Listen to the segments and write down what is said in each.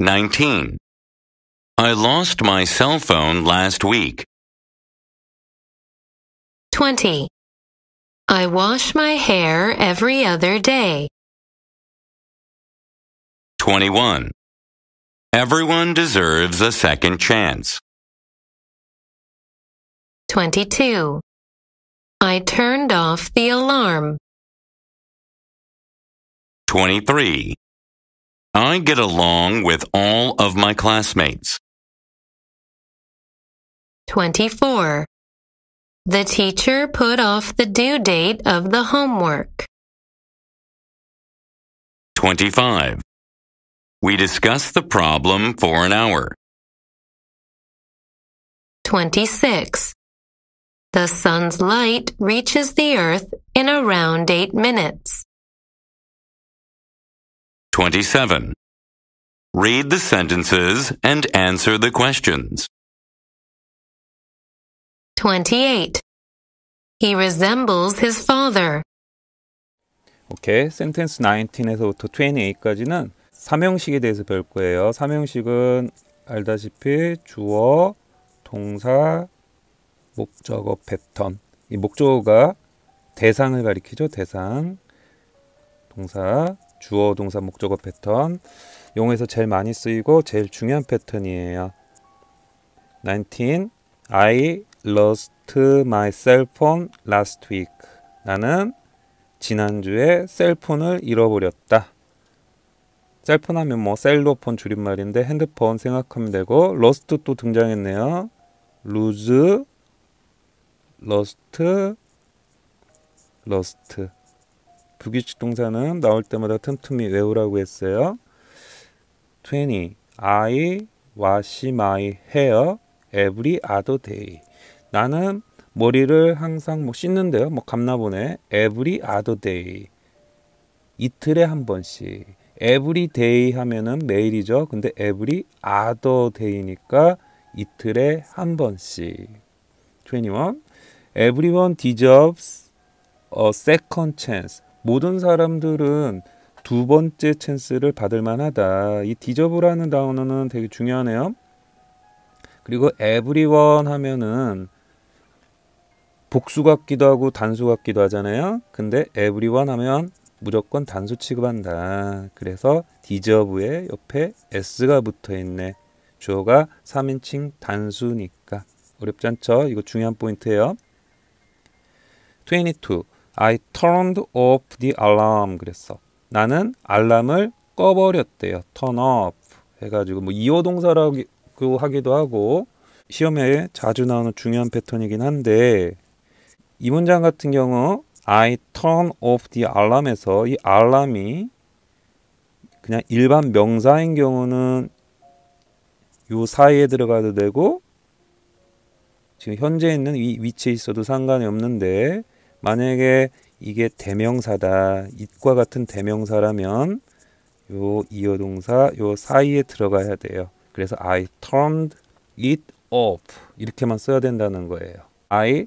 19. I lost my cell phone last week. 20. I wash my hair every other day. 21. Everyone deserves a second chance. 22. I turned off the alarm. 23. I get along with all of my classmates. 24. The teacher put off the due date of the homework. 25. We discussed the problem for an hour. 26. The sun's light reaches the earth in around 8 minutes. 27. Read the sentences and answer the questions. 28. He resembles his father. 오케이. 센텐스 19에서부터 28까지는 삼형식에 대해서 배 거예요. 삼형식은 알다시피 주어, 동사, 목적어 패턴. 이 목적어가 대상을 가리키죠. 대상, 동사, 주어 동사 목적어 패턴 용에서 제일 많이 쓰이고 제일 중요한 패턴이에요. 19. I lost my cell phone last week. 나는 지난주에 셀폰을 잃어버렸다. 셀폰 하면 뭐 셀로폰 줄임말인데 핸드폰 생각하면 되고 lost 또 등장했네요. lose, lost, lost. 부규칙 동사는 나올 때마다 틈틈이 외우라고 했어요. 20. I wash my hair every other day. 나는 머리를 항상 뭐 씻는데요. 뭐 감나보네. every other day. 이틀에 한 번씩. every day 하면은 매일이죠. 근데 every other day니까 이틀에 한 번씩. 21. Everyone deserves a second chance. 모든 사람들은 두 번째 찬스를 받을 만하다. 이 디저브라는 단어는 되게 중요하네요. 그리고 everyone 하면은 복수 같기도 하고 단수 같기도 하잖아요. 근데 everyone 하면 무조건 단수 취급한다. 그래서 디저브의 옆에 s가 붙어 있네. 주어가 3인칭 단수니까 어렵지 않죠? 이거 중요한 포인트예요. 22 I turned off the alarm 그랬어. 나는 알람을 꺼버렸대요. turn off 해가지고 뭐 이어 동사라고 하기도 하고 시험에 자주 나오는 중요한 패턴이긴 한데 이 문장 같은 경우 I turn off the alarm에서 이 알람이 그냥 일반 명사인 경우는 요 사이에 들어가도 되고 지금 현재 있는 이 위치에 있어도 상관이 없는데 만약에 이게 대명사다. i 과 같은 대명사라면 요 이어동사 요 사이에 들어가야 돼요. 그래서 I turned it off 이렇게만 써야 된다는 거예요. I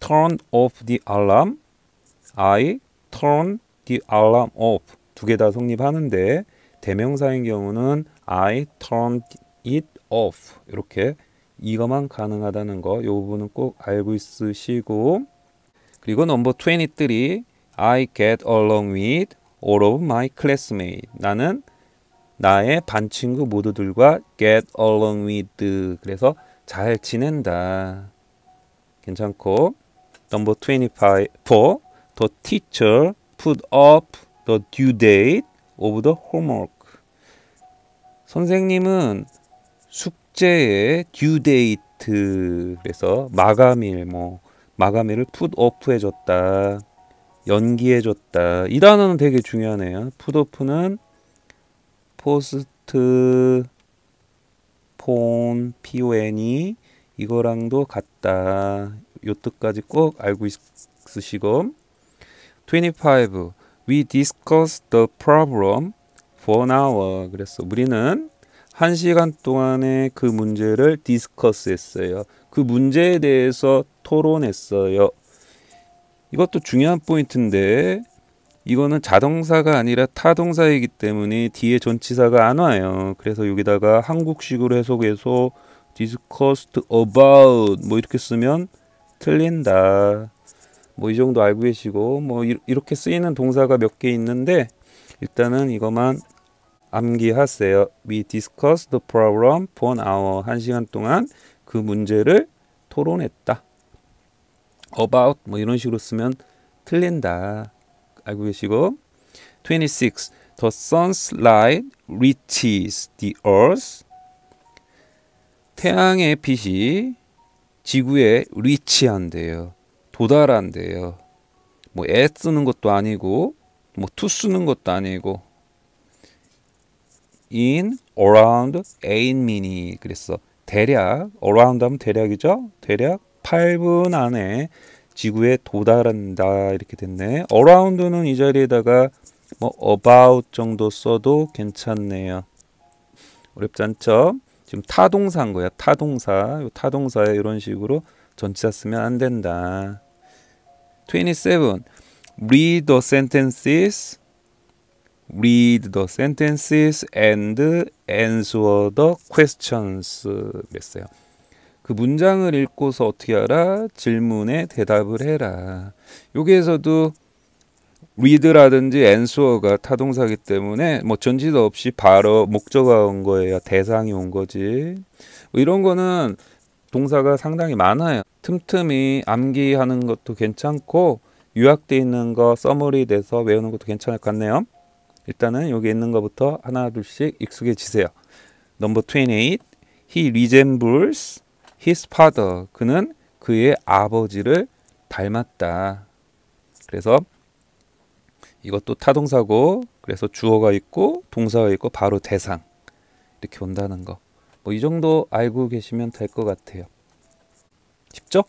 turned off the alarm. I turned the alarm off 두 개 다 성립하는데 대명사인 경우는 I turned it off 이렇게 이거만 가능하다는 거요 부분은 꼭 알고 있으시고 그리고 넘버 23 I get along with all of my classmates. 나는 나의 반 친구 모두들과 get along with 그래서 잘 지낸다. 괜찮고 넘버 25 for the teacher put up the due date of the homework. 선생님은 숙제의 due date 그래서 마감일 뭐 마감일을 풋오프해줬다. 연기해줬다. 이 단어는 되게 중요하네요. 풋오프는 포스트 폰 PON이 이거랑도 같다. 요 뜻까지 꼭 알고 있으시고 25. We discussed the problem for an hour. 그래서 우리는 한시간 동안에 그 문제를 디스커스 했어요. 그 문제에 대해서 토론했어요. 이것도 중요한 포인트인데 이거는 자동사가 아니라 타동사이기 때문에 뒤에 전치사가 안 와요. 그래서 여기다가 한국식으로 해석해서 discussed about 뭐 이렇게 쓰면 틀린다. 뭐 이 정도 알고 계시고 뭐 이렇게 쓰이는 동사가 몇 개 있는데 일단은 이것만 암기하세요. We discussed the problem for an hour. 한 시간 동안 그 문제를 토론했다. About 뭐 이런 식으로 쓰면 틀린다. 알고 계시고 26. The sun's light reaches the earth. 태양의 빛이 지구에 리치한대요. 도달한대요. 뭐애 쓰는 것도 아니고 뭐투 쓰는 것도 아니고 in, around, eight minute 그랬어. 대략, around 하면 대략이죠. 대략 8분 안에 지구에 도달한다 이렇게 됐네. around는 이 자리에다가 뭐 about 정도 써도 괜찮네요. 어렵지 않죠? 지금 타동사인 거야. 타동사. 타동사에 이런 식으로 전치사 쓰면 안 된다. 27. Read the sentences read the sentences and answer the questions 그랬어요. 그 문장을 읽고서 어떻게 알아? 질문에 대답을 해라. 여기에서도 read라든지 answer가 타동사기 때문에 뭐전지도 없이 바로 목적어 온 거예요. 대상이 온 거지. 뭐 이런 거는 동사가 상당히 많아요. 틈틈이 암기하는 것도 괜찮고 유약돼 있는 거 써머리 돼서 외우는 것도 괜찮을 것 같네요. 일단은 여기 있는 것부터 하나 둘씩 익숙해지세요. 넘버 28 He resembles his father. 그는 그의 아버지를 닮았다. 그래서 이것도 타동사고 그래서 주어가 있고 동사가 있고 바로 대상 이렇게 온다는 거. 뭐 이 정도 알고 계시면 될 것 같아요. 쉽죠?